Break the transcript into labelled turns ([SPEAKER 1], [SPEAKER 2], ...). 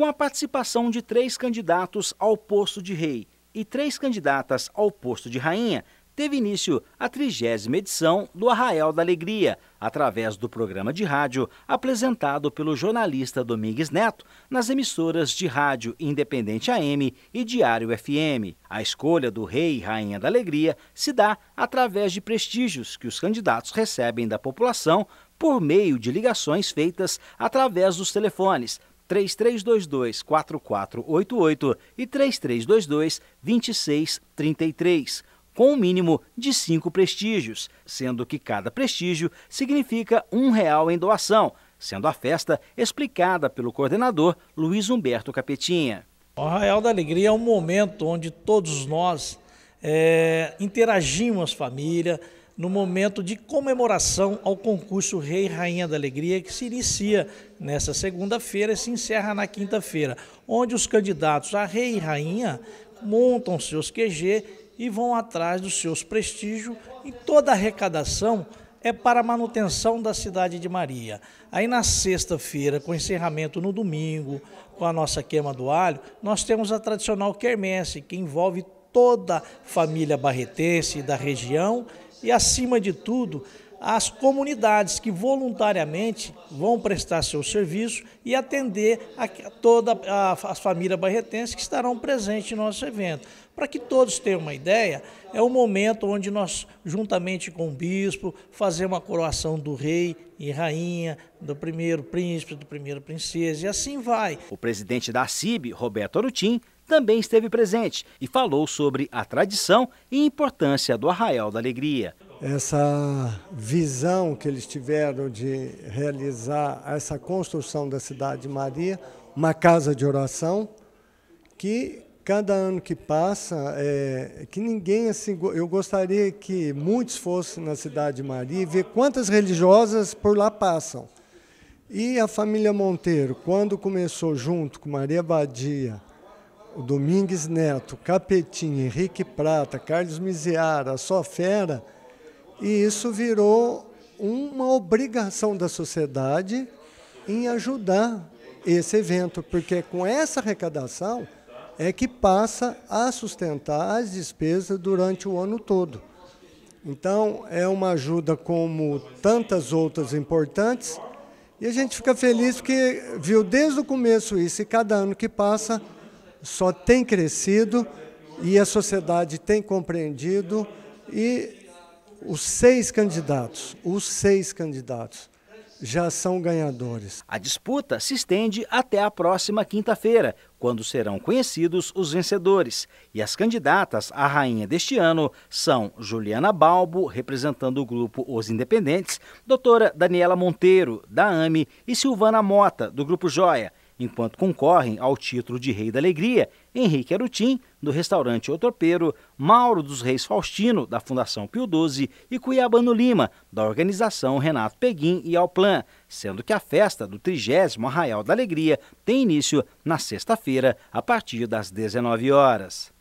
[SPEAKER 1] Com a participação de três candidatos ao posto de rei e três candidatas ao posto de rainha, teve início a trigésima edição do Arraial da Alegria, através do programa de rádio apresentado pelo jornalista Domingues Neto nas emissoras de rádio Independente AM e Diário FM. A escolha do rei e rainha da alegria se dá através de prestígios que os candidatos recebem da população por meio de ligações feitas através dos telefones 3322 4488 e 3322 2633, com um mínimo de cinco prestígios, sendo que cada prestígio significa um real em doação, sendo a festa explicada pelo coordenador Luiz
[SPEAKER 2] Humberto Capetinha. O Arraial da Alegria é um momento onde todos nós é, interagimos as famílias, no momento de comemoração ao concurso Rei e Rainha da Alegria, que se inicia nesta segunda-feira e se encerra na quinta-feira, onde os candidatos a Rei e Rainha montam seus QG e vão atrás dos seus prestígios e toda a arrecadação é para a manutenção da cidade de Maria. Aí na sexta-feira, com encerramento no domingo, com a nossa queima do alho, nós temos a tradicional quermesse, que envolve toda a família barretense da região e, acima de tudo, as comunidades que voluntariamente vão prestar seu serviço e atender a toda a, famílias barretenses que estarão presentes no nosso evento. Para que todos tenham uma ideia, é o momento onde nós, juntamente com o bispo, fazemos a coroação do rei e rainha, do primeiro príncipe, do primeiro princesa, e assim vai.
[SPEAKER 1] O presidente da CIB, Roberto Arutim, também esteve presente e falou sobre a tradição e importância do Arraial da Alegria.
[SPEAKER 3] Essa visão que eles tiveram de realizar essa construção da Cidade Maria, uma casa de oração, que cada ano que passa, é, que ninguém assim. Eu gostaria que muitos fossem na Cidade de Maria e ver quantas religiosas por lá passam. E a família Monteiro, quando começou junto com Maria Badia o Domingues Neto, Capetim, Henrique Prata, Carlos Miziara, só fera, e isso virou uma obrigação da sociedade em ajudar esse evento, porque com essa arrecadação é que passa a sustentar as despesas durante o ano todo. Então, é uma ajuda como tantas outras importantes, e a gente fica feliz porque viu desde o começo isso, e cada ano que passa só tem crescido e a sociedade tem compreendido e os seis candidatos, os seis candidatos já são ganhadores. A disputa se estende até a próxima
[SPEAKER 1] quinta-feira, quando serão conhecidos os vencedores. E as candidatas à rainha deste ano são Juliana Balbo, representando o grupo Os Independentes, doutora Daniela Monteiro, da AME, e Silvana Mota, do Grupo Joia. Enquanto concorrem ao título de Rei da Alegria, Henrique Arutim, do restaurante O Mauro dos Reis Faustino, da Fundação Pio XII, e Cuiabano Lima, da organização Renato Peguim e Alplan, sendo que a festa do 30 Arraial da Alegria tem início
[SPEAKER 3] na sexta-feira, a partir das 19 horas.